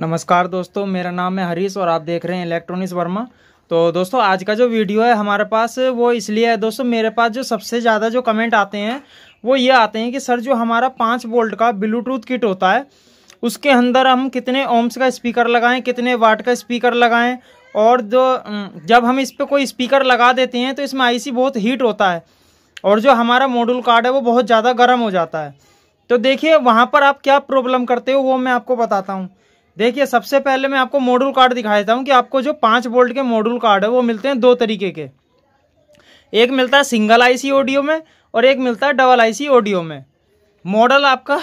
नमस्कार दोस्तों मेरा नाम है हरीश और आप देख रहे हैं इलेक्ट्रॉनिक्स वर्मा तो दोस्तों आज का जो वीडियो है हमारे पास वो इसलिए है दोस्तों मेरे पास जो सबसे ज़्यादा जो कमेंट आते हैं वो ये आते हैं कि सर जो हमारा पाँच वोल्ट का ब्लूटूथ किट होता है उसके अंदर हम कितने ओम्स का स्पीकर लगाएं कितने वाट का स्पीकर लगाएं और जो जब हम इस पर कोई स्पीकर लगा देते हैं तो इसमें आईसी बहुत हीट होता है और जो हमारा मॉड्यूल कार्ड है वो बहुत ज़्यादा गर्म हो जाता है तो देखिए वहाँ पर आप क्या प्रॉब्लम करते हो वो मैं आपको बताता हूँ देखिए सबसे पहले मैं आपको मॉड्यूल कार्ड दिखा देता हूँ कि आपको जो पाँच वोल्ट के मॉड्यूल कार्ड है वो मिलते हैं दो तरीके के एक मिलता है सिंगल आईसी ऑडियो में और एक मिलता है डबल आईसी ऑडियो में मॉडल आपका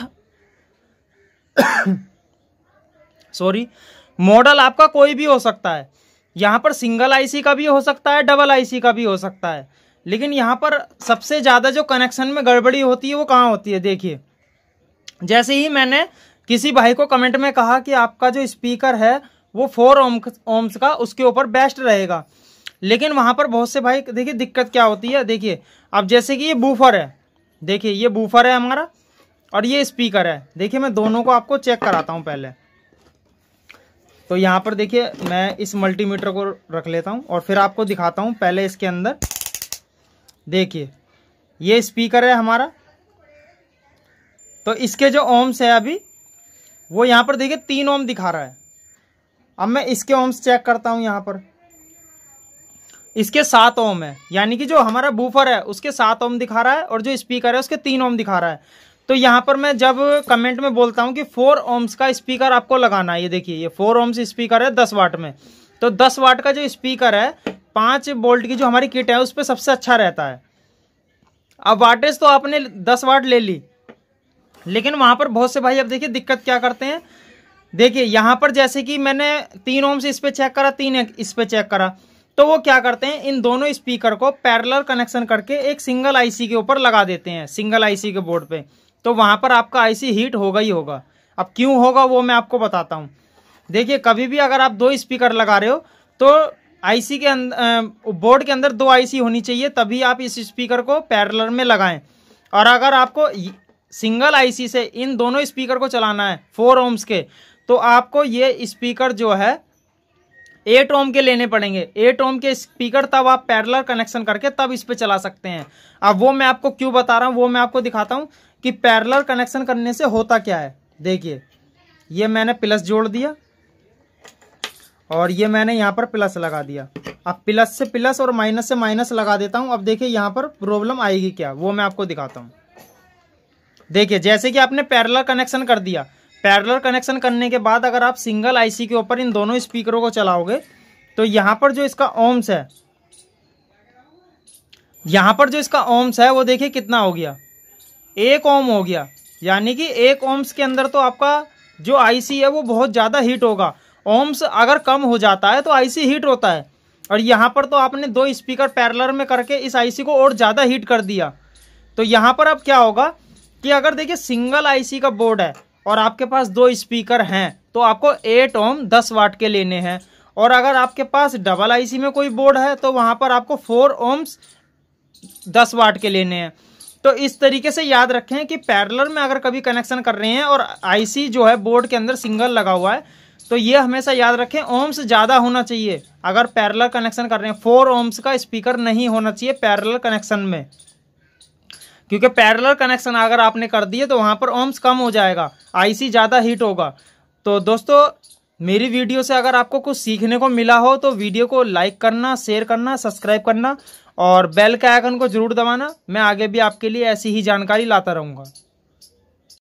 सॉरी मॉडल आपका कोई भी हो सकता है यहाँ पर सिंगल आईसी का भी हो सकता है डबल आईसी का भी हो सकता है लेकिन यहाँ पर सबसे ज़्यादा जो कनेक्शन में गड़बड़ी होती है वो कहाँ होती है देखिए जैसे ही मैंने किसी भाई को कमेंट में कहा कि आपका जो स्पीकर है वो फोर ओम ओम्स का उसके ऊपर बेस्ट रहेगा लेकिन वहाँ पर बहुत से भाई देखिए दिक्कत क्या होती है देखिए अब जैसे कि ये बूफर है देखिए ये बूफर है हमारा और ये स्पीकर है देखिए मैं दोनों को आपको चेक कराता हूँ पहले तो यहाँ पर देखिए मैं इस मल्टीमीटर को रख लेता हूँ और फिर आपको दिखाता हूँ पहले इसके अंदर देखिए ये स्पीकर है हमारा तो इसके जो ओम्स है अभी वो यहाँ पर देखिए तीन ओम दिखा रहा है अब मैं इसके ओम्स चेक करता हूँ यहाँ पर इसके सात ओम है यानी कि जो हमारा बूफर है उसके सात ओम दिखा रहा है और जो स्पीकर है उसके तीन ओम दिखा रहा है तो यहाँ पर मैं जब कमेंट में बोलता हूँ कि फोर ओम्स का स्पीकर आपको लगाना है ये देखिए ये फोर ओम्स स्पीकर है दस वाट में तो दस वाट का जो स्पीकर है पाँच बोल्ट की जो हमारी किट है उस पर सबसे अच्छा रहता है अब वाटेज तो आपने दस वाट ले ली लेकिन वहाँ पर बहुत से भाई अब देखिए दिक्कत क्या करते हैं देखिए यहाँ पर जैसे कि मैंने तीन ओम से इस पर चेक करा तीन इस पर चेक करा तो वो क्या करते हैं इन दोनों स्पीकर को पैरलर कनेक्शन करके एक सिंगल आईसी के ऊपर लगा देते हैं सिंगल आईसी के बोर्ड पे तो वहाँ पर आपका आईसी हीट होगा ही होगा अब क्यों होगा वो मैं आपको बताता हूँ देखिए कभी भी अगर आप दो स्पीकर लगा रहे हो तो आईसी के अंदर बोर्ड के अंदर दो आईसी होनी चाहिए तभी आप इस स्पीकर को पैरलर में लगाएं और अगर आपको सिंगल आईसी से इन दोनों स्पीकर को चलाना है फोर ओम्स के तो आपको ये स्पीकर जो है एट ओम के लेने पड़ेंगे एट ओम के स्पीकर तब आप पैरलर कनेक्शन करके तब इस पर चला सकते हैं अब वो मैं आपको क्यों बता रहा हूँ वो मैं आपको दिखाता हूँ कि पैरलर कनेक्शन करने से होता क्या है देखिए ये मैंने प्लस जोड़ दिया और ये मैंने यहाँ पर प्लस लगा दिया अब प्लस से प्लस और माइनस से माइनस लगा देता हूँ अब देखिए यहाँ पर प्रॉब्लम आएगी क्या वो मैं आपको दिखाता हूँ देखिए जैसे कि आपने पैरलर कनेक्शन कर दिया पैरलर कनेक्शन करने के बाद अगर आप सिंगल आईसी के ऊपर इन दोनों स्पीकरों को चलाओगे तो यहाँ पर जो इसका ओम्स है यहाँ पर जो इसका ओम्स है वो देखिए कितना हो गया एक ओम हो गया यानी कि एक ओम्स के अंदर तो आपका जो आईसी है वो बहुत ज़्यादा हीट होगा ओम्स अगर कम हो जाता है तो आईसी हीट होता है और यहाँ पर तो आपने दो स्पीकर पैरलर में करके इस आईसी को और ज़्यादा हीट कर दिया तो यहाँ पर अब क्या होगा कि अगर देखिए सिंगल आईसी का बोर्ड है और आपके पास दो स्पीकर हैं तो आपको एट ओम दस वाट के लेने हैं और अगर आपके पास डबल आईसी में कोई बोर्ड है तो वहाँ पर आपको फोर ओम्स दस वाट के लेने हैं तो इस तरीके से याद रखें कि पैरलर में अगर कभी कनेक्शन कर रहे हैं और आईसी जो है बोर्ड के अंदर सिंगल लगा हुआ है तो ये हमेशा याद रखें ओम्स ज़्यादा होना चाहिए अगर पैरलर कनेक्शन कर रहे हैं फोर ओम्स का स्पीकर नहीं होना चाहिए पैरलर कनेक्शन में क्योंकि पैरेलल कनेक्शन अगर आपने कर दिए तो वहाँ पर ओम्स कम हो जाएगा आईसी ज़्यादा हीट होगा तो दोस्तों मेरी वीडियो से अगर आपको कुछ सीखने को मिला हो तो वीडियो को लाइक करना शेयर करना सब्सक्राइब करना और बेल के आइकन को जरूर दबाना मैं आगे भी आपके लिए ऐसी ही जानकारी लाता रहूँगा